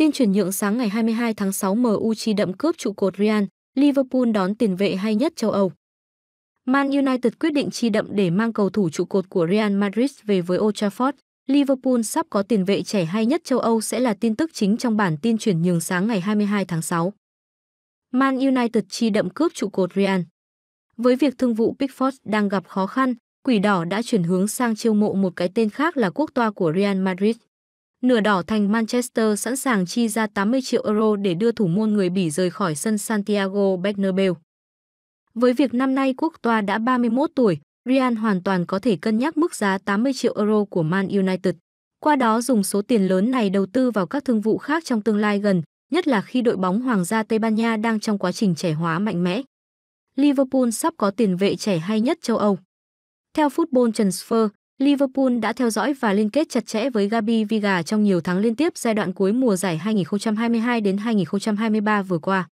Tin chuyển nhượng sáng ngày 22 tháng 6 MU chi đậm cướp trụ cột Real, Liverpool đón tiền vệ hay nhất châu Âu. Man United quyết định chi đậm để mang cầu thủ trụ cột của Real Madrid về với Old Trafford. Liverpool sắp có tiền vệ trẻ hay nhất châu Âu sẽ là tin tức chính trong bản tin chuyển nhượng sáng ngày 22 tháng 6. Man United chi đậm cướp trụ cột Real. Với việc thương vụ Pickford đang gặp khó khăn, Quỷ đỏ đã chuyển hướng sang chiêu mộ một cái tên khác là quốc toa của Real Madrid. Nửa đỏ thành Manchester sẵn sàng chi ra 80 triệu euro để đưa thủ môn người Bỉ rời khỏi sân Santiago Bernabeu. Với việc năm nay Quốc Toa đã 31 tuổi, Ryan hoàn toàn có thể cân nhắc mức giá 80 triệu euro của Man United. Qua đó dùng số tiền lớn này đầu tư vào các thương vụ khác trong tương lai gần, nhất là khi đội bóng Hoàng gia Tây Ban Nha đang trong quá trình trẻ hóa mạnh mẽ. Liverpool sắp có tiền vệ trẻ hay nhất châu Âu. Theo Football Transfer, Liverpool đã theo dõi và liên kết chặt chẽ với Gabi Viga trong nhiều tháng liên tiếp giai đoạn cuối mùa giải 2022 đến 2023 vừa qua.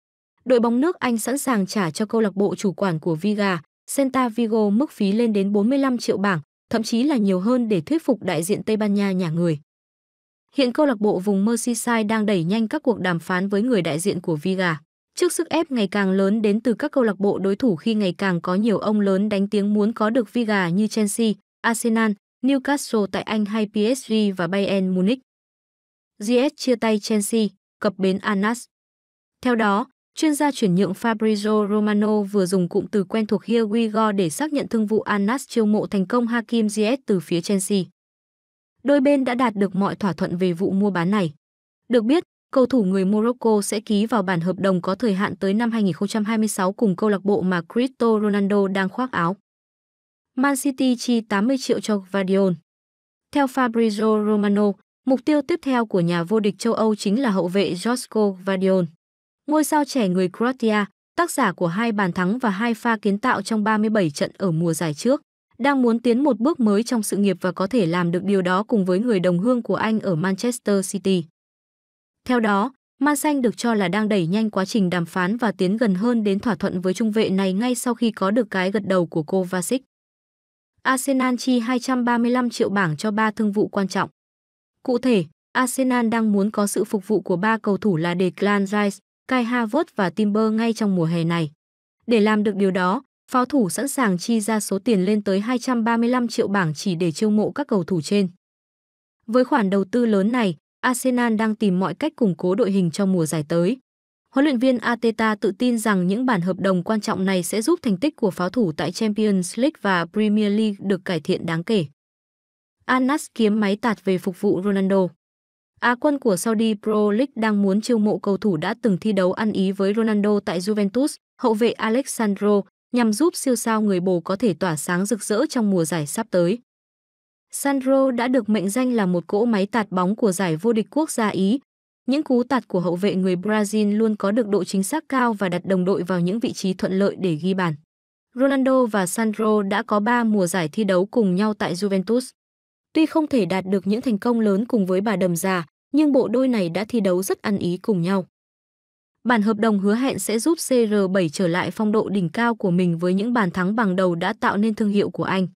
Đội bóng nước Anh sẵn sàng trả cho câu lạc bộ chủ quản của Viga, Celta Vigo mức phí lên đến 45 triệu bảng, thậm chí là nhiều hơn để thuyết phục đại diện Tây Ban Nha nhà người. Hiện câu lạc bộ vùng Merseyside đang đẩy nhanh các cuộc đàm phán với người đại diện của Viga. Trước sức ép ngày càng lớn đến từ các câu lạc bộ đối thủ khi ngày càng có nhiều ông lớn đánh tiếng muốn có được Viga như Chelsea, Arsenal, Newcastle tại Anh hay PSG và Bayern Munich. GS chia tay Chelsea, cập bến Anas. Theo đó, chuyên gia chuyển nhượng Fabrizio Romano vừa dùng cụm từ quen thuộc Here We Go để xác nhận thương vụ Anas chiêu mộ thành công Hakim GS từ phía Chelsea. Đôi bên đã đạt được mọi thỏa thuận về vụ mua bán này. Được biết, cầu thủ người Morocco sẽ ký vào bản hợp đồng có thời hạn tới năm 2026 cùng câu lạc bộ mà Cristo Ronaldo đang khoác áo. Man City chi 80 triệu cho Guardiola. Theo Fabrizio Romano, mục tiêu tiếp theo của nhà vô địch châu Âu chính là hậu vệ Josko Guardiola, Ngôi sao trẻ người Croatia, tác giả của hai bàn thắng và hai pha kiến tạo trong 37 trận ở mùa giải trước, đang muốn tiến một bước mới trong sự nghiệp và có thể làm được điều đó cùng với người đồng hương của anh ở Manchester City. Theo đó, Man Xanh được cho là đang đẩy nhanh quá trình đàm phán và tiến gần hơn đến thỏa thuận với trung vệ này ngay sau khi có được cái gật đầu của Kovacic. Arsenal chi 235 triệu bảng cho ba thương vụ quan trọng. Cụ thể, Arsenal đang muốn có sự phục vụ của ba cầu thủ là Declan Rice, Kai Havertz và Timber ngay trong mùa hè này. Để làm được điều đó, pháo thủ sẵn sàng chi ra số tiền lên tới 235 triệu bảng chỉ để chiêu mộ các cầu thủ trên. Với khoản đầu tư lớn này, Arsenal đang tìm mọi cách củng cố đội hình cho mùa giải tới. Huấn luyện viên Ateta tự tin rằng những bản hợp đồng quan trọng này sẽ giúp thành tích của pháo thủ tại Champions League và Premier League được cải thiện đáng kể. Anas kiếm máy tạt về phục vụ Ronaldo. Á quân của Saudi Pro League đang muốn chiêu mộ cầu thủ đã từng thi đấu ăn ý với Ronaldo tại Juventus, hậu vệ Alexandro, nhằm giúp siêu sao người Bồ có thể tỏa sáng rực rỡ trong mùa giải sắp tới. Sandro đã được mệnh danh là một cỗ máy tạt bóng của giải vô địch quốc gia Ý, những cú tạt của hậu vệ người Brazil luôn có được độ chính xác cao và đặt đồng đội vào những vị trí thuận lợi để ghi bàn. Ronaldo và Sandro đã có 3 mùa giải thi đấu cùng nhau tại Juventus. Tuy không thể đạt được những thành công lớn cùng với bà đầm già, nhưng bộ đôi này đã thi đấu rất ăn ý cùng nhau. Bản hợp đồng hứa hẹn sẽ giúp CR7 trở lại phong độ đỉnh cao của mình với những bàn thắng bằng đầu đã tạo nên thương hiệu của anh.